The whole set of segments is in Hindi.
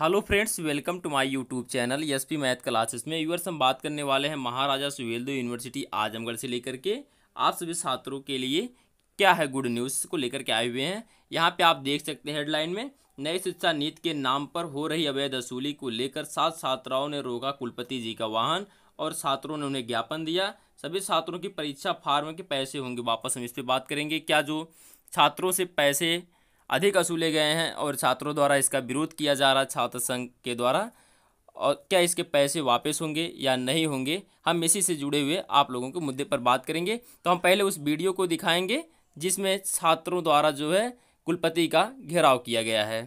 hello friends welcome to my YouTube channel S P math classes में यूर्स हम बात करने वाले हैं महाराजा सुहेलदेव यूनिवर्सिटी आजमगढ़ से लेकर के आप सभी छात्रों के लिए क्या है गुड न्यूज़ को लेकर के आए हुए हैं यहाँ पे आप देख सकते हैं हेडलाइन में नई शिक्षा नीति के नाम पर हो रही अवैध वसूली को लेकर सात छात्राओं ने रोका कुलपति जी का वाहन और छात्रों ने उन्हें ज्ञापन दिया सभी छात्रों की परीक्षा फार्म के पैसे होंगे वापस हम इस पर बात करेंगे क्या जो छात्रों से पैसे अधिक असूले गए हैं और छात्रों द्वारा इसका विरोध किया जा रहा छात्र संघ के द्वारा और क्या इसके पैसे वापस होंगे या नहीं होंगे हम इसी से जुड़े हुए आप लोगों के मुद्दे पर बात करेंगे तो हम पहले उस वीडियो को दिखाएंगे जिसमें छात्रों द्वारा जो है कुलपति का घेराव किया गया है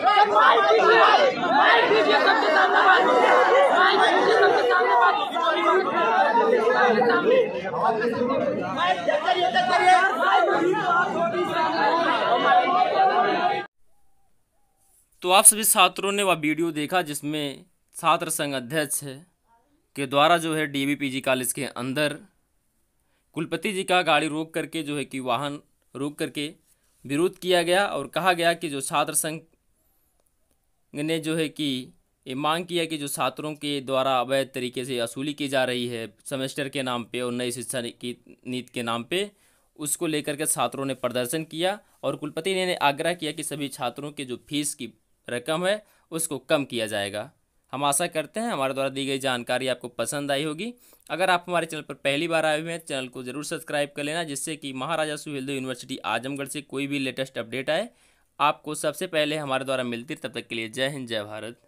तो आप सभी छात्रों ने वह वीडियो देखा जिसमें छात्र संघ अध्यक्ष के द्वारा जो है डीबीपीजी कॉलेज के अंदर कुलपति जी का गाड़ी रोक करके जो है कि वाहन रोक करके विरोध किया गया और कहा गया कि जो छात्र संघ ने जो है कि ये मांग किया कि जो छात्रों के द्वारा अवैध तरीके से असूली की जा रही है सेमेस्टर के नाम पे और नई शिक्षा की नीति के नाम पे उसको लेकर के छात्रों ने प्रदर्शन किया और कुलपति ने आग्रह किया कि सभी छात्रों के जो फीस की रकम है उसको कम किया जाएगा हम आशा करते हैं हमारे द्वारा दी गई जानकारी आपको पसंद आई होगी अगर आप हमारे चैनल पर पहली बार आए हुए हैं चैनल को जरूर सब्सक्राइब कर लेना जिससे कि महाराजा सुहेलदेव यूनिवर्सिटी आजमगढ़ से कोई भी लेटेस्ट अपडेट आए आपको सबसे पहले हमारे द्वारा मिलती है तब तक के लिए जय हिंद जय भारत